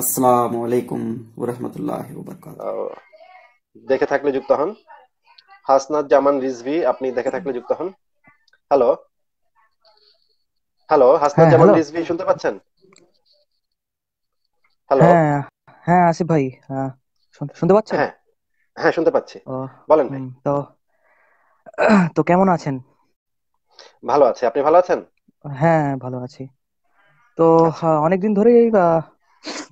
আসসালামু আলাইকুম দেখে থাকলে যুক্ত হন হাসনাত জামান রিজভি আপনি দেখে থাকলে যুক্ত হন হ্যালো হ্যালো হাসনাত হ্যাঁ, জামান রিজভি শুনতে পাচ্ছেন হ্যালো হ্যাঁ, হ্যাঁ আসিফ ভাই হ্যাঁ, শুনতে পাচ্ছেন হ্যাঁ হ্যাঁ শুনতে পাচ্ছি বলেন ভাই তো তো কেমন আছেন ভালো আছি আপনি ভালো আছেন হ্যাঁ ভালো আছি তো আচ্ছা। অনেকদিন ধরেই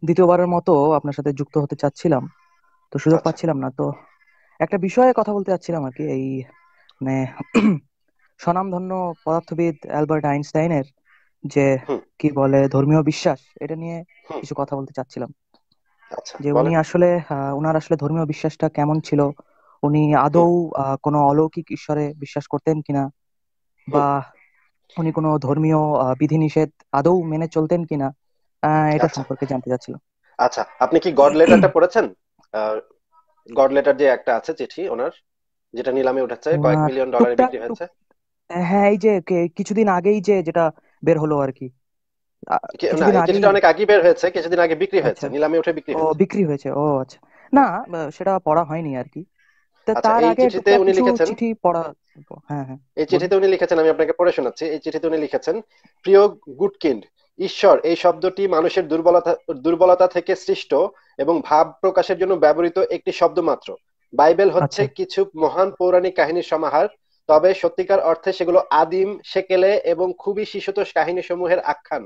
দ্বিতীয়বারের মতো আপনার সাথে যুক্ত হতে চাচ্ছিলাম তো সুযোগ আচ্ছা। পাচ্ছিলাম না তো একটা বিষয়ে কথা বলতে চাচ্ছিলাম আর কি এই মানে স্বনামধন্য পদার্থবিদ অ্যালবার্ট আইনস্টাইনের যে কি বলে ধর্মীয় বিশ্বাস এটা নিয়ে কিছু কথা বলতে চাচ্ছিলাম আচ্ছা, যে উনি আসলে উনার আসলে ধর্মীয় বিশ্বাসটা কেমন ছিল উনি আদৌ কোনো অলৌকিক ঈশ্বরে বিশ্বাস করতেন কিনা বা উনি কোনো ধর্মীয় বিধিনিষেধ আদৌ মেনে চলতেন কিনা এটা আচ্ছা। সম্পর্কে জানতে চাচ্ছিলাম আচ্ছা আপনি কি গড লেটারটা পড়েছেন গড লেটার যে একটা আছে চিঠি ওনার যেটা নিলামে উঠেছে কয়েক মিলিয়ন ডলারে বিক্রি হয়েছে হ্যাঁ এই যে কিছুদিন আগেই যে যেটা বের হলো আর কি চিঠিটা অনেক আগে বের হয়েছে কিছুদিন আগে বিক্রি হয়েছে আচ্ছা। নিলামে উঠে বিক্রি হয়েছে ও বিক্রি হয়েছে ও আচ্ছা না সেটা পড়া হয়নি আর কি আচ্ছা, তার আগে চিঠিতে উনি লিখেছেন চিঠি পড়া হ্যাঁ হ্যাঁ এই চিঠিতে উনি লিখেছেন আমি আপনাকে পড়ে শোনাচ্ছি এই চিঠিতে উনি লিখেছেন প্রিয় গুডকিন্ড ঈশ্বর এই শব্দটি মানুষের দুর্বলতা দুর্বলতা থেকে সৃষ্ট এবং ভাব প্রকাশের জন্য ব্যবহৃত একটি শব্দ মাত্র বাইবেল হচ্ছে আচ্ছা। কিছু মহান পৌরাণিক কাহিনীর সমাহার তবে সত্যিকার অর্থে সেগুলো আদিম সেকেলে এবং খুবই শিশুতোষ কাহিনী সমূহের আখ্যান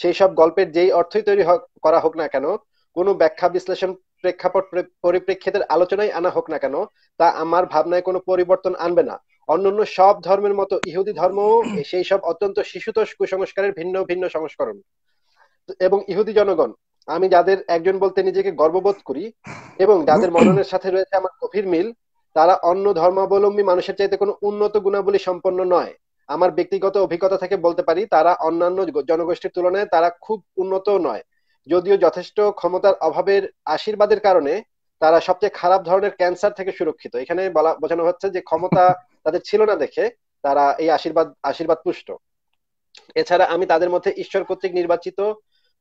সেই সব গল্পের যেই অর্থই তৈরি করা হোক না কেন কোনো ব্যাখ্যা বিশ্লেষণ প্রেক্ষাপট পরিপ্রেক্ষিতের আলোচনায় আনা হোক না কেন তা আমার ভাবনায় কোনো পরিবর্তন আনবে না অন্যান্য সব ধর্মের মতো ইহুদি ধর্ম সেই সব অত্যন্ত শিশুতোষ কুসংস্কারের ভিন্ন ভিন্ন সংস্করণ এবং ইহুদি জনগণ আমি যাদের একজন বলতে নিজেকে গর্ববোধ করি এবং যাদের মননের সাথে রয়েছে আমার গভীর মিল তারা অন্য ধর্মাবলম্বী মানুষের চাইতে কোনো উন্নত গুণাবলী সম্পন্ন নয় আমার ব্যক্তিগত অভিজ্ঞতা থেকে বলতে পারি তারা অন্যান্য জনগোষ্ঠীর তুলনায় তারা খুব উন্নত নয় যদিও যথেষ্ট ক্ষমতার অভাবের আশীর্বাদের কারণে তারা সবচেয়ে খারাপ ধরনের ক্যান্সার থেকে সুরক্ষিত এখানে বলা বোঝানো হচ্ছে যে ক্ষমতা তাদের ছিল না দেখে তারা এই আশীর্বাদ আশীর্বাদ পুষ্ট এছাড়া আমি তাদের মধ্যে ঈশ্বর কর্তৃক নির্বাচিত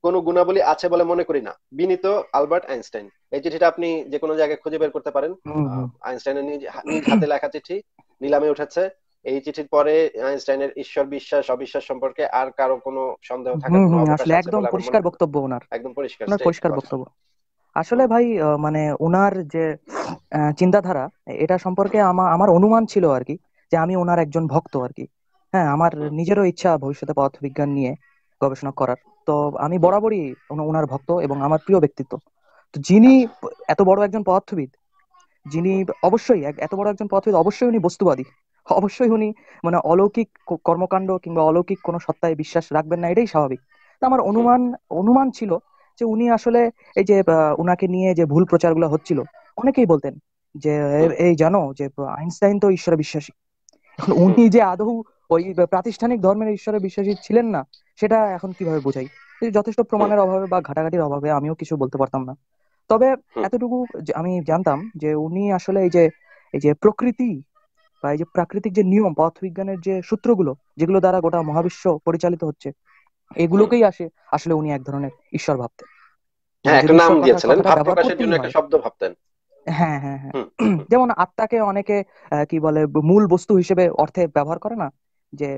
কোনো গুণাবলী আছে বলে মনে করি না বিনীত আলবার্ট আইনস্টাইন এই চিঠিটা আপনি যে কোনো জায়গায় খুঁজে বের করতে পারেন আইনস্টাইনের নিজ হাতে লেখা চিঠি নিলামে উঠেছে এই চিঠির পরে আইনস্টাইনের ঈশ্বর বিশ্বাস অবিশ্বাস সম্পর্কে আর কারো কোনো সন্দেহ থাকে একদম পরিষ্কার বক্তব্য ওনার একদম পরিষ্কার পরিষ্কার বক্তব্য আসলে ভাই মানে ওনার যে চিন্তাধারা এটা সম্পর্কে আমার আমার অনুমান ছিল আর কি যে আমি ওনার একজন ভক্ত আর কি হ্যাঁ আমার নিজেরও ইচ্ছা ভবিষ্যতে পদার্থ বিজ্ঞান নিয়ে গবেষণা করার তো আমি বরাবরই ওনার ভক্ত এবং আমার প্রিয় ব্যক্তিত্ব তো যিনি এত বড় একজন পদার্থবিদ যিনি অবশ্যই এত বড় একজন পদার্থবিদ অবশ্যই উনি বস্তুবাদী অবশ্যই উনি মানে অলৌকিক কর্মকাণ্ড কিংবা অলৌকিক কোনো সত্তায় বিশ্বাস রাখবেন না এটাই স্বাভাবিক আমার অনুমান অনুমান ছিল যে উনি আসলে এই যে উনাকে নিয়ে যে ভুল প্রচারগুলো হচ্ছিল অনেকেই বলতেন যে এই জানো যে আইনস্টাইন তো ঈশ্বরে বিশ্বাসী উনি যে আদৌ ওই প্রাতিষ্ঠানিক ধর্মের ঈশ্বরে বিশ্বাসী ছিলেন না সেটা এখন কিভাবে বোঝাই যথেষ্ট প্রমাণের অভাবে বা ঘাটাঘাটির অভাবে আমিও কিছু বলতে পারতাম না তবে এতটুকু আমি জানতাম যে উনি আসলে এই যে এই যে প্রকৃতি বা এই যে প্রাকৃতিক যে নিয়ম পথ বিজ্ঞানের যে সূত্রগুলো যেগুলো দ্বারা গোটা মহাবিশ্ব পরিচালিত হচ্ছে এগুলোকেই আসে আসলে উনি এক ধরনের ঈশ্বর ভাবতেন হ্যাঁ, হ্যাঁ, হ্যাঁ, যেমন আত্মাকে অনেকে কি বলে মূল বস্তু হিসেবে অর্থে ব্যবহার করে না যে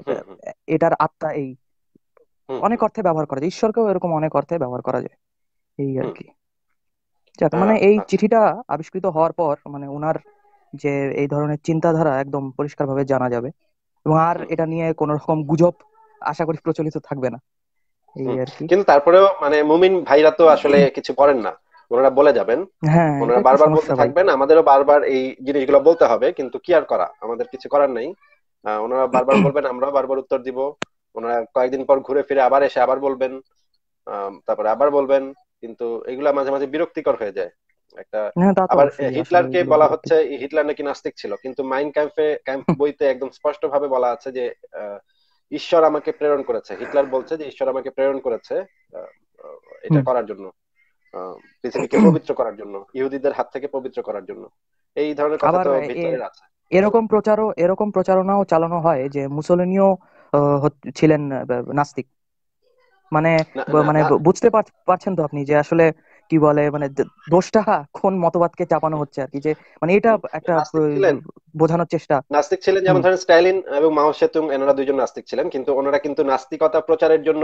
এটার আত্মা এই অনেক অর্থে ব্যবহার করা যায় ঈশ্বরকেও এরকম অনেক অর্থে ব্যবহার করা যায় এই আর কি মানে এই চিঠিটা আবিষ্কৃত হওয়ার পর মানে ওনার যে এই ধরনের চিন্তাধারা একদম পরিষ্কারভাবে জানা যাবে এবং আর এটা নিয়ে কোন রকম গুজব আশা করি প্রচলিত থাকবে না কিন্তু তারপরেও মানে মুমিন ভাইরা তো আসলে কিছু করেন না ওনারা বলে যাবেন হ্যাঁ, ওনারা বারবার বলতে থাকবেন আমাদেরও বারবার এই জিনিসগুলো বলতে হবে কিন্তু কি আর করা আমাদের কিছু করার নাই ওনারা বারবার বলবেন আমরাও বারবার উত্তর দিব ওনারা কয়েকদিন পর ঘুরে ফিরে আবার এসে আবার বলবেন তারপরে আবার বলবেন কিন্তু এগুলা মাঝে মাঝে বিরক্তিকর হয়ে যায় একটা হ্যাঁ, আবার হিটলারকে বলা হচ্ছে হিটলার নাকি নাস্তিক ছিল কিন্তু মাইন ক্যাম্পে ক্যাম্প বইতে একদম স্পষ্ট ভাবে বলা আছে যে আহ ঈশ্বর আমাকে প্রেরণ করেছে হিটলার বলছে যে ঈশ্বর আমাকে প্রেরণ করেছে এটা করার জন্য পৃথিবীকে পবিত্র করার জন্য ইহুদিদের হাত থেকে পবিত্র করার জন্য এই ধরনের কথা তো ভিতরে আছে এরকম প্রচারও এরকম প্রচারণাও চালানো হয় যে মুসলিনিও ছিলেন নাস্তিক মানে মানে বুঝতে পারছেন তো আপনি যে আসলে কি বলে মানে দোষটা কোন মতবাদকে চাপানো হচ্ছে আর কি যে মানে এটা একটা বোঝানোর চেষ্টা নাস্তিক ছিলেন যেমন ধরেন স্ট্যালিন এবং মাও সেতু এনারা দুজন নাস্তিক ছিলেন কিন্তু ওনারা কিন্তু নাস্তিকতা প্রচারের জন্য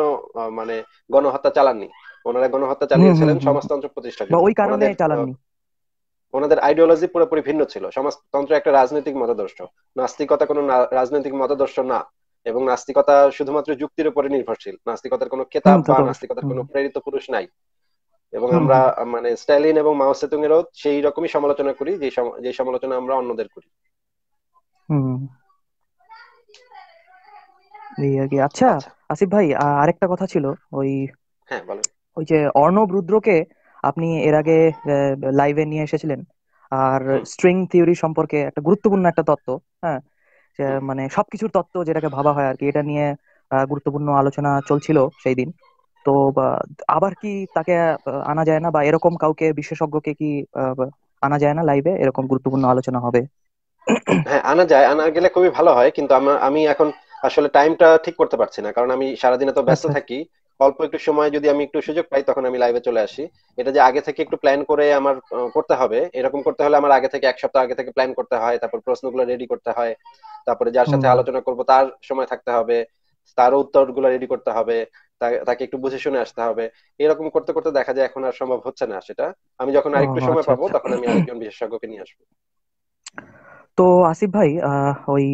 মানে গণহত্যা চালাননি ওনারা গণহত্যা চালিয়েছিলেন সমাজতন্ত্র প্রতিষ্ঠা ওই কারণে চালাননি ওনাদের আইডিওলজি পুরোপুরি ভিন্ন ছিল সমাজতন্ত্র একটা রাজনৈতিক মতাদর্শ নাস্তিকতা কোনো রাজনৈতিক মতাদর্শ না এবং নাস্তিকতা শুধুমাত্র যুক্তির উপরে নির্ভরশীল নাস্তিকতার কোনো কেতাব বা নাস্তিকতার কোনো প্রেরিত পুরুষ নাই এবং আমরা মানে স্ট্যালিন এবং মাও সেতুং এরও সেই রকমই সমালোচনা করি যে যে সমালোচনা আমরা অন্যদের করি আচ্ছা, আচ্ছা আসিফ ভাই আরেকটা কথা ছিল ওই হ্যাঁ বলেন ওই যে অর্ণব রুদ্রকে আপনি এর আগে লাইভে নিয়ে এসেছিলেন আর স্ট্রিং থিওরি সম্পর্কে একটা গুরুত্বপূর্ণ একটা তত্ত্ব হ্যাঁ মানে সবকিছুর তত্ত্ব যেটাকে ভাবা হয় আর কি এটা নিয়ে গুরুত্বপূর্ণ আলোচনা চলছিল সেই দিন তো আবার কি তাকে আনা যায় না বা এরকম কাউকে বিশেষজ্ঞকে কি আনা যায় না লাইভে এরকম গুরুত্বপূর্ণ আলোচনা হবে হ্যাঁ আনা যায় আনা গেলে খুবই ভালো হয় কিন্তু আমি এখন আসলে টাইমটা ঠিক করতে পারছি না কারণ আমি সারাদিনে তো ব্যস্ত আচ্ছা। থাকি অল্প একটু সময় যদি আমি একটু সুযোগ পাই তখন আমি লাইভে চলে আসি এটা যে আগে থেকে একটু প্ল্যান করে আমার করতে হবে এরকম করতে হলে আমার আগে থেকে এক সপ্তাহ আগে থেকে প্ল্যান করতে হয় তারপর প্রশ্নগুলো রেডি করতে হয় তারপরে যার সাথে আলোচনা করব তার সময় থাকতে হবে তারও গুলো রেডি করতে হবে তাকে একটু বুঝে শুনে আসতে হবে এরকম করতে করতে দেখা যায় এখন আর সম্ভব হচ্ছে না সেটা আমি যখন আরেকটু সময় আচ্ছা, পাবো আচ্ছা। তখন আমি আরেকজন বিশেষজ্ঞকে নিয়ে আসবো তো আসিফ ভাই ওই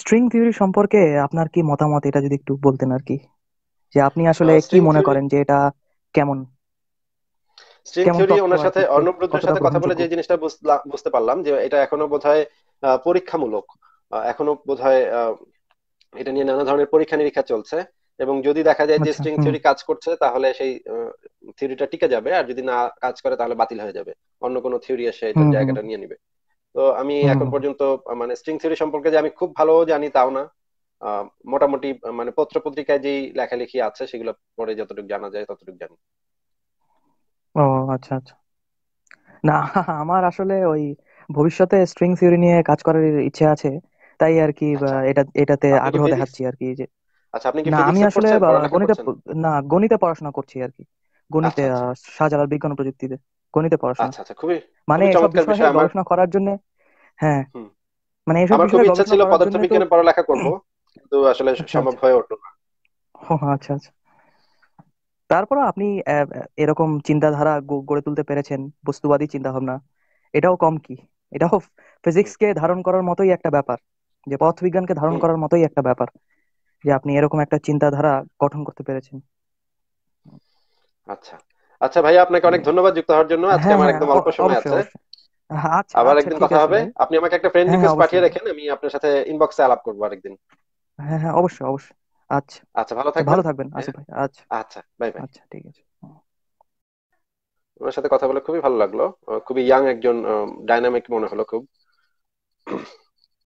স্ট্রিং থিওরি সম্পর্কে আপনার কি মতামত এটা যদি একটু বলতেন আর কি যে আপনি আসলে কি মনে করেন যে এটা কেমন স্ট্রিং থিওরি ওনার সাথে সাথে কথা বলে যে জিনিসটা বুঝতে পারলাম যে এটা এখনো বোধহয় পরীক্ষামূলক এখনো বোধহয় এটা নিয়ে নানা ধরনের পরীক্ষা নিরীক্ষা চলছে এবং যদি দেখা যায় যে স্ট্রিং আচ্ছা, থিওরি কাজ করছে তাহলে সেই থিওরিটা টিকে যাবে আর যদি না কাজ করে তাহলে বাতিল হয়ে যাবে অন্য কোনো থিওরি এসে এটা জায়গাটা নিয়ে নিবে তো আমি এখন পর্যন্ত মানে স্ট্রিং থিওরি সম্পর্কে যে আমি খুব ভালো জানি তাও না মোটামুটি মানে পত্র পত্রিকায় যেই লেখালেখি আছে সেগুলো পরে যতটুকু জানা যায় ততটুকু জানি ও আচ্ছা আচ্ছা না আমার আসলে ওই ভবিষ্যতে স্ট্রিং থিওরি নিয়ে কাজ করার ইচ্ছে আছে তাই আর কি আচ্ছা। এটা এটাতে আগ্রহ দেখাচ্ছি আর কি যে আচ্ছা আপনি কি না আমি আসলে গণিতে না গণিতে পড়াশোনা করছি আর কি গণিতে আচ্ছা, আচ্ছা। শাহজালাল বিজ্ঞান প্রযুক্তিতে গণিতে পড়াশোনা আচ্ছা আচ্ছা খুবই মানে এসব বিষয়ে করার জন্য হ্যাঁ মানে এসব বিষয়ে ইচ্ছা ছিল পদার্থবিজ্ঞানে পড়ালেখা করব হ্যাঁ। কিন্তু আসলে আচ্ছা, সম্ভব হয়ে ওঠে না আচ্ছা আচ্ছা তারপর আপনি এরকম চিন্তাধারা গড়ে তুলতে পেরেছেন বস্তুবাদী চিন্তা ভাবনা এটাও কম কি এটাও ফিজিক্সকে ধারণ করার মতোই একটা ব্যাপার যে বিজ্ঞানকে ধারণ করার মতোই একটা ব্যাপার যে আপনি এরকম একটা চিন্তাধারা গঠন করতে পেরেছেন আচ্ছা আচ্ছা ভাই আপনাকে অনেক ধন্যবাদ যুক্ত হওয়ার জন্য আজকে হ্যাঁ, আমার হ্যাঁ, একদম অল্প সময় আছে আচ্ছা, আবার আচ্ছা, একদিন কথা হবে আপনি আমাকে একটা ফ্রেন্ড হ্যাঁ, রিকোয়েস্ট পাঠিয়ে রাখেন আমি আপনার সাথে ইনবক্সে আলাপ করবো আরেকদিন হ্যাঁ হ্যাঁ অবশ্যই অবশ্যই আচ্ছা আচ্ছা ভালো আচ্ছা, থাকবেন ভালো থাকবেন আসিফ ভাই আচ্ছা আচ্ছা বাই বাই আচ্ছা ঠিক আছে ওনার সাথে কথা বলে খুবই ভালো লাগলো খুবই ইয়াং একজন ডাইনামিক মনে হলো খুব